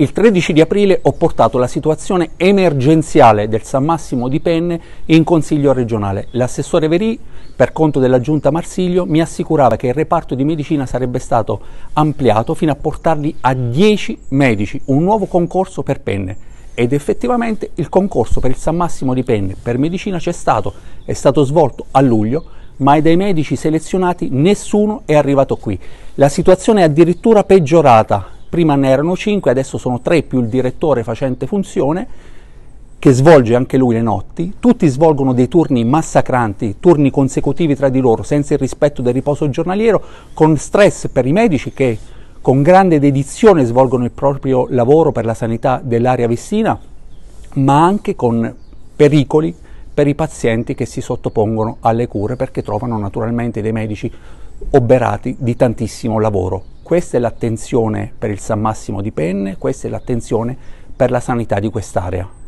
Il 13 di aprile ho portato la situazione emergenziale del San Massimo di Penne in Consiglio regionale. L'assessore Verì, per conto della Giunta Marsiglio, mi assicurava che il reparto di medicina sarebbe stato ampliato fino a portarli a 10 medici, un nuovo concorso per Penne ed effettivamente il concorso per il San Massimo di Penne per medicina c'è stato, è stato svolto a luglio, ma dai medici selezionati nessuno è arrivato qui. La situazione è addirittura peggiorata prima ne erano 5, adesso sono 3 più il direttore facente funzione, che svolge anche lui le notti, tutti svolgono dei turni massacranti, turni consecutivi tra di loro, senza il rispetto del riposo giornaliero, con stress per i medici che con grande dedizione svolgono il proprio lavoro per la sanità dell'area vessina, ma anche con pericoli per i pazienti che si sottopongono alle cure perché trovano naturalmente dei medici oberati di tantissimo lavoro. Questa è l'attenzione per il San Massimo di Penne, questa è l'attenzione per la sanità di quest'area.